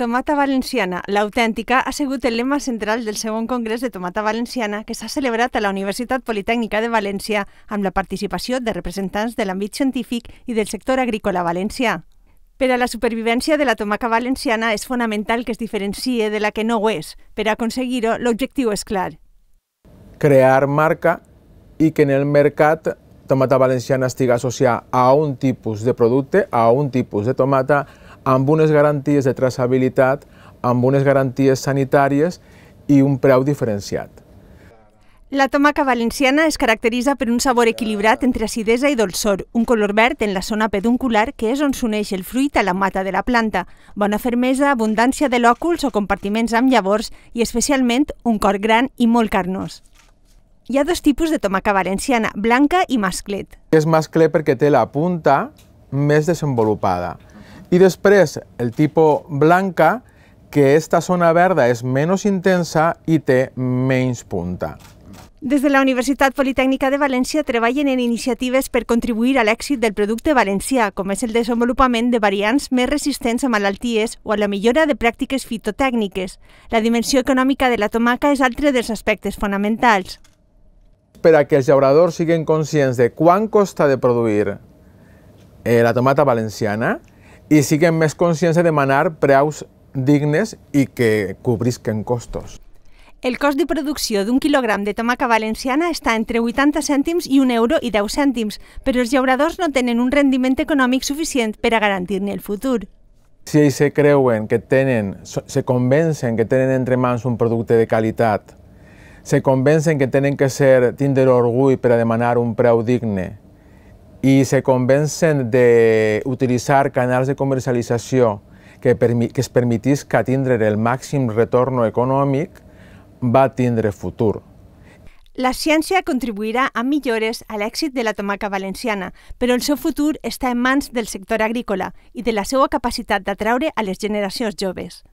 Tomata Valenciana, l'autèntica, ha sigut el lema central del segon congrés de Tomata Valenciana que s'ha celebrat a la Universitat Politècnica de València amb la participació de representants de l'àmbit científic i del sector agrícola valencià. Per a la supervivència de la tomaca valenciana és fonamental que es diferencie de la que no ho és. Per aconseguir-ho, l'objectiu és clar. Crear marca i que en el mercat tomata valenciana estigui associada a un tipus de producte, a un tipus de tomata, amb unes garanties de traçabilitat, amb unes garanties sanitàries i un preu diferenciat. La tomaca valenciana es caracteritza per un sabor equilibrat entre acidesa i dolçor, un color verd en la zona peduncular que és on s'uneix el fruit a la mata de la planta, bona fermesa, abundància de lòculs o compartiments amb llavors i especialment un cor gran i molt carnós. Hi ha dos tipus de tomaca valenciana, blanca i masclet. És masclet perquè té la punta més desenvolupada i després, el tipus blanca, que esta zona verda és menys intensa i té menys punta. Des de la Universitat Politècnica de València treballen en iniciatives per contribuir a l'èxit del producte valencià, com és el desenvolupament de variants més resistents a malalties o a la millora de pràctiques fitotècniques. La dimensió econòmica de la tomaca és altre dels aspectes fonamentals. Per a que els llauradors siguin conscients de quant costa de produir eh, la tomata valenciana, i siguem més conscients de demanar preus dignes i que cobrisquen costos. El cost de producció d'un quilogram de tomaca valenciana està entre 80 cèntims i 1 euro i 10 cèntims, però els llauradors no tenen un rendiment econòmic suficient per a garantir-ne el futur. Si ells se creuen que tenen, se convencen que tenen entre mans un producte de qualitat, se convencen que tenen que ser, tindre orgull per a demanar un preu digne, y se convencen de utilitzar canals de comercialització que, permi que es que tindre el màxim retorn econòmic, va tindre futur. La ciència contribuirà a millores a l'èxit de la tomaca valenciana, però el seu futur està en mans del sector agrícola i de la seva capacitat d'atraure a les generacions joves.